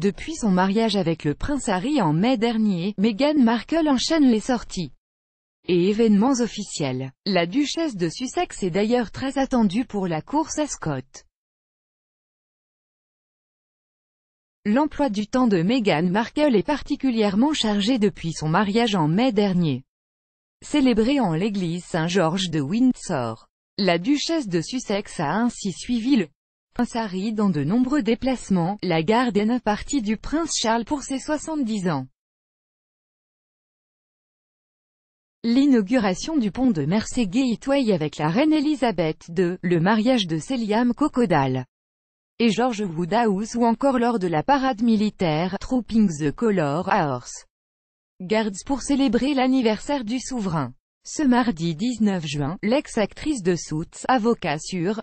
Depuis son mariage avec le prince Harry en mai dernier, Meghan Markle enchaîne les sorties et événements officiels. La duchesse de Sussex est d'ailleurs très attendue pour la course à Scott. L'emploi du temps de Meghan Markle est particulièrement chargé depuis son mariage en mai dernier. Célébré en l'église Saint-Georges de Windsor, la duchesse de Sussex a ainsi suivi le Sari dans de nombreux déplacements, la est à partie du prince Charles pour ses 70 ans. L'inauguration du pont de Mersey Gateway avec la reine Elisabeth II, le mariage de Céliam Cocodal. et George Woodhouse ou encore lors de la parade militaire Trooping the Color à Horse Guards pour célébrer l'anniversaire du souverain. Ce mardi 19 juin, l'ex-actrice de Soutz avocat sur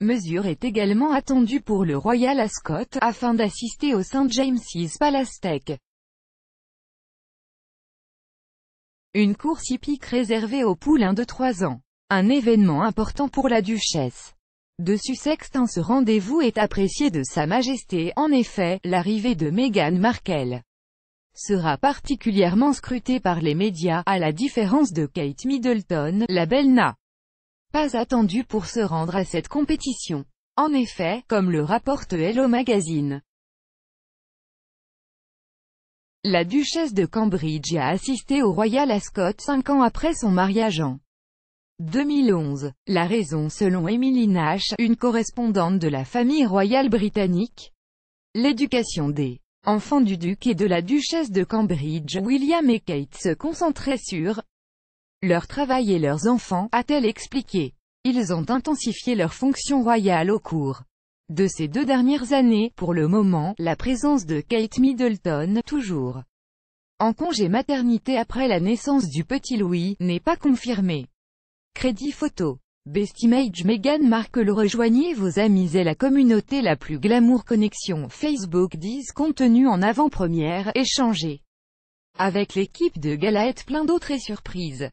mesure est également attendue pour le Royal Ascot, afin d'assister au St James's Palace Tech. Une course hippique réservée aux poulains de 3 ans. Un événement important pour la duchesse de Sussex dans ce rendez-vous est apprécié de Sa Majesté. En effet, l'arrivée de Meghan Markle sera particulièrement scrutée par les médias, à la différence de Kate Middleton, la belle Na pas attendu pour se rendre à cette compétition. En effet, comme le rapporte Hello Magazine, la duchesse de Cambridge a assisté au Royal Ascot cinq ans après son mariage en 2011. La raison selon Emily Nash, une correspondante de la famille royale britannique, l'éducation des enfants du duc et de la duchesse de Cambridge William et Kate se concentrait sur leur travail et leurs enfants, a-t-elle expliqué. Ils ont intensifié leur fonction royale au cours de ces deux dernières années, pour le moment, la présence de Kate Middleton, toujours en congé maternité après la naissance du petit Louis, n'est pas confirmée. Crédit photo. Bestimage. Meghan Markle rejoignez vos amis et la communauté la plus glamour connexion Facebook disent contenu en avant-première, échangé avec l'équipe de Galaette plein d'autres et surprises.